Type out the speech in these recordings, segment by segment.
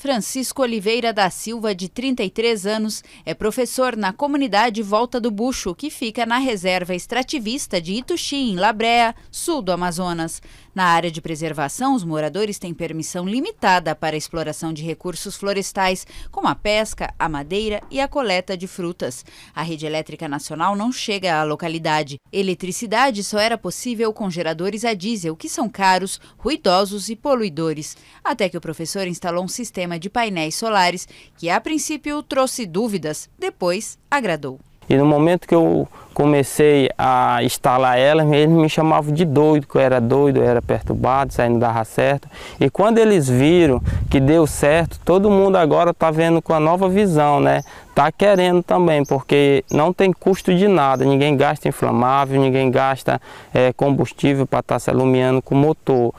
Francisco Oliveira da Silva, de 33 anos, é professor na comunidade Volta do Bucho, que fica na reserva extrativista de Ituxi, em Labrea, sul do Amazonas. Na área de preservação, os moradores têm permissão limitada para a exploração de recursos florestais, como a pesca, a madeira e a coleta de frutas. A rede elétrica nacional não chega à localidade. Eletricidade só era possível com geradores a diesel, que são caros, ruidosos e poluidores. Até que o professor instalou um sistema sistema de painéis solares, que a princípio trouxe dúvidas, depois agradou. E no momento que eu comecei a instalar ela eles me chamavam de doido, que eu era doido, eu era perturbado, isso aí não dava certo. E quando eles viram que deu certo, todo mundo agora está vendo com a nova visão, né? Está querendo também, porque não tem custo de nada, ninguém gasta inflamável, ninguém gasta é, combustível para estar tá se alumiando com motor.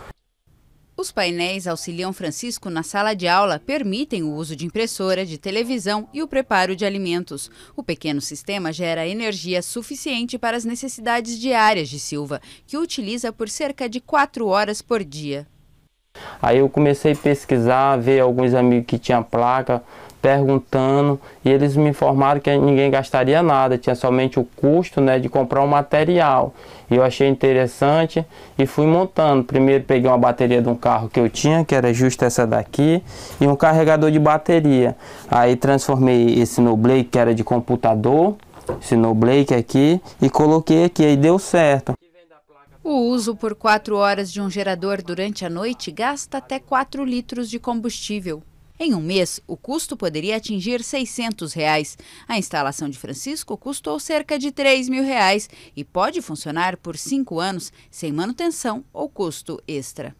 Os painéis auxiliam Francisco na sala de aula, permitem o uso de impressora, de televisão e o preparo de alimentos. O pequeno sistema gera energia suficiente para as necessidades diárias de Silva, que utiliza por cerca de 4 horas por dia. Aí eu comecei a pesquisar, ver alguns amigos que tinham placa, perguntando, e eles me informaram que ninguém gastaria nada, tinha somente o custo né, de comprar o um material. E eu achei interessante e fui montando. Primeiro peguei uma bateria de um carro que eu tinha, que era justo essa daqui, e um carregador de bateria. Aí transformei esse Noblake, que era de computador, esse Noblake aqui, e coloquei aqui, e deu certo. O uso por quatro horas de um gerador durante a noite gasta até 4 litros de combustível. Em um mês, o custo poderia atingir R$ 600. Reais. A instalação de Francisco custou cerca de R$ mil reais e pode funcionar por cinco anos sem manutenção ou custo extra.